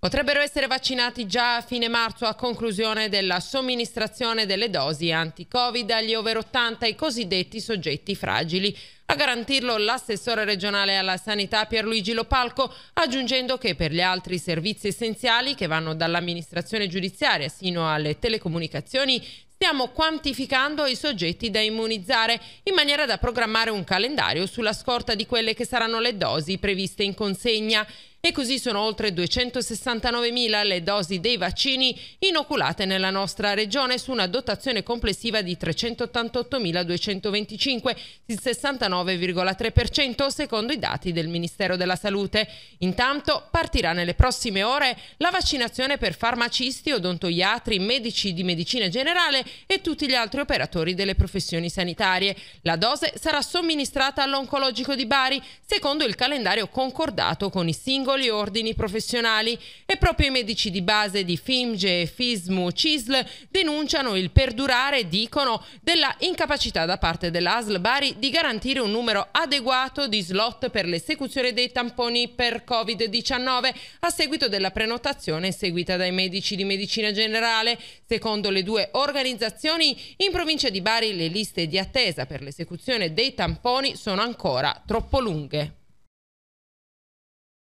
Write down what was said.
Potrebbero essere vaccinati già a fine marzo a conclusione della somministrazione delle dosi anti-Covid agli over 80 i cosiddetti soggetti fragili. A garantirlo l'assessore regionale alla sanità Pierluigi Lopalco, aggiungendo che per gli altri servizi essenziali che vanno dall'amministrazione giudiziaria sino alle telecomunicazioni stiamo quantificando i soggetti da immunizzare in maniera da programmare un calendario sulla scorta di quelle che saranno le dosi previste in consegna. E così sono oltre 269.000 le dosi dei vaccini inoculate nella nostra regione su una dotazione complessiva di 388.225, il 69,3% secondo i dati del Ministero della Salute. Intanto partirà nelle prossime ore la vaccinazione per farmacisti, odontoiatri, medici di medicina generale e tutti gli altri operatori delle professioni sanitarie. La dose sarà somministrata all'oncologico di Bari secondo il calendario concordato con i singoli ordini professionali e proprio i medici di base di FIMGE, FISMU, CISL denunciano il perdurare, dicono, della incapacità da parte dell'ASL Bari di garantire un numero adeguato di slot per l'esecuzione dei tamponi per Covid-19 a seguito della prenotazione seguita dai medici di medicina generale. Secondo le due organizzazioni organizzazioni, in provincia di Bari le liste di attesa per l'esecuzione dei tamponi sono ancora troppo lunghe.